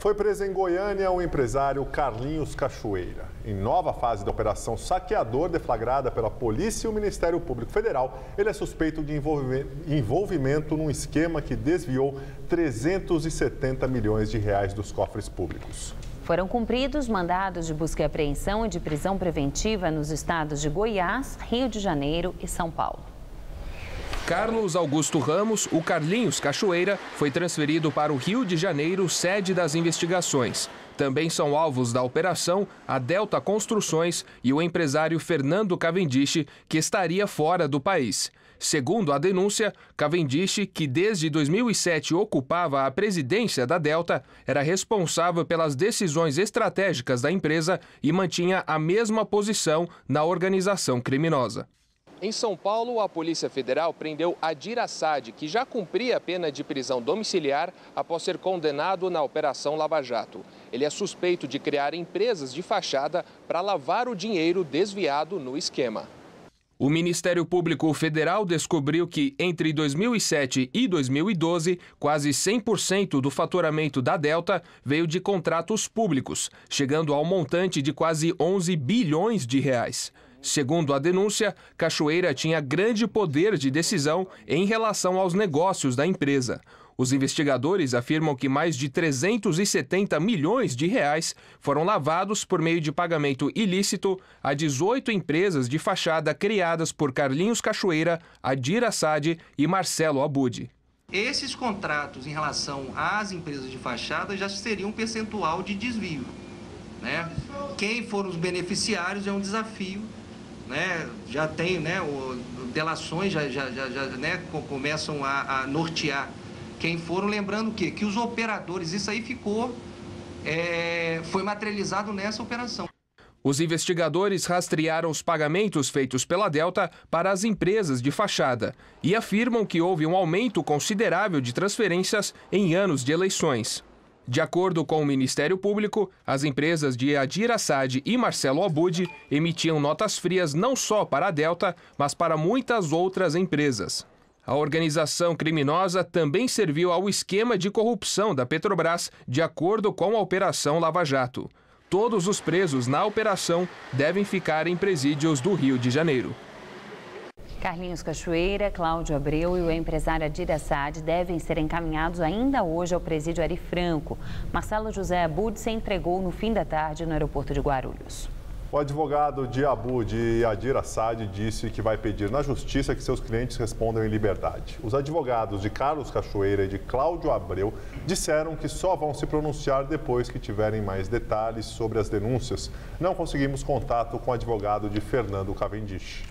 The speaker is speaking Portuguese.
Foi preso em Goiânia o empresário Carlinhos Cachoeira. Em nova fase da operação saqueador deflagrada pela polícia e o Ministério Público Federal, ele é suspeito de envolvimento num esquema que desviou 370 milhões de reais dos cofres públicos. Foram cumpridos mandados de busca e apreensão e de prisão preventiva nos estados de Goiás, Rio de Janeiro e São Paulo. Carlos Augusto Ramos, o Carlinhos Cachoeira, foi transferido para o Rio de Janeiro, sede das investigações. Também são alvos da operação a Delta Construções e o empresário Fernando Cavendish, que estaria fora do país. Segundo a denúncia, Cavendish, que desde 2007 ocupava a presidência da Delta, era responsável pelas decisões estratégicas da empresa e mantinha a mesma posição na organização criminosa. Em São Paulo, a Polícia Federal prendeu Adir Assad, que já cumpria a pena de prisão domiciliar após ser condenado na Operação Lava Jato. Ele é suspeito de criar empresas de fachada para lavar o dinheiro desviado no esquema. O Ministério Público Federal descobriu que, entre 2007 e 2012, quase 100% do faturamento da Delta veio de contratos públicos, chegando ao montante de quase 11 bilhões de reais. Segundo a denúncia, Cachoeira tinha grande poder de decisão em relação aos negócios da empresa. Os investigadores afirmam que mais de 370 milhões de reais foram lavados por meio de pagamento ilícito a 18 empresas de fachada criadas por Carlinhos Cachoeira, Adir Assad e Marcelo Abudi. Esses contratos em relação às empresas de fachada já seriam um percentual de desvio. Né? Quem foram os beneficiários é um desafio né, já tem né, o, delações já, já, já, já né, começam a, a, nortear quem foram, lembrando que, que os operadores, isso aí ficou, é, foi materializado nessa operação. Os investigadores rastrearam os pagamentos feitos pela Delta para as empresas de fachada e afirmam que houve um aumento considerável de transferências em anos de eleições. De acordo com o Ministério Público, as empresas de Adir Assad e Marcelo Abud emitiam notas frias não só para a Delta, mas para muitas outras empresas. A organização criminosa também serviu ao esquema de corrupção da Petrobras, de acordo com a Operação Lava Jato. Todos os presos na operação devem ficar em presídios do Rio de Janeiro. Carlinhos Cachoeira, Cláudio Abreu e o empresário Adir Assad devem ser encaminhados ainda hoje ao presídio Ari Franco. Marcelo José Abud se entregou no fim da tarde no aeroporto de Guarulhos. O advogado de Abud e Adir Assad disse que vai pedir na justiça que seus clientes respondam em liberdade. Os advogados de Carlos Cachoeira e de Cláudio Abreu disseram que só vão se pronunciar depois que tiverem mais detalhes sobre as denúncias. Não conseguimos contato com o advogado de Fernando Cavendish.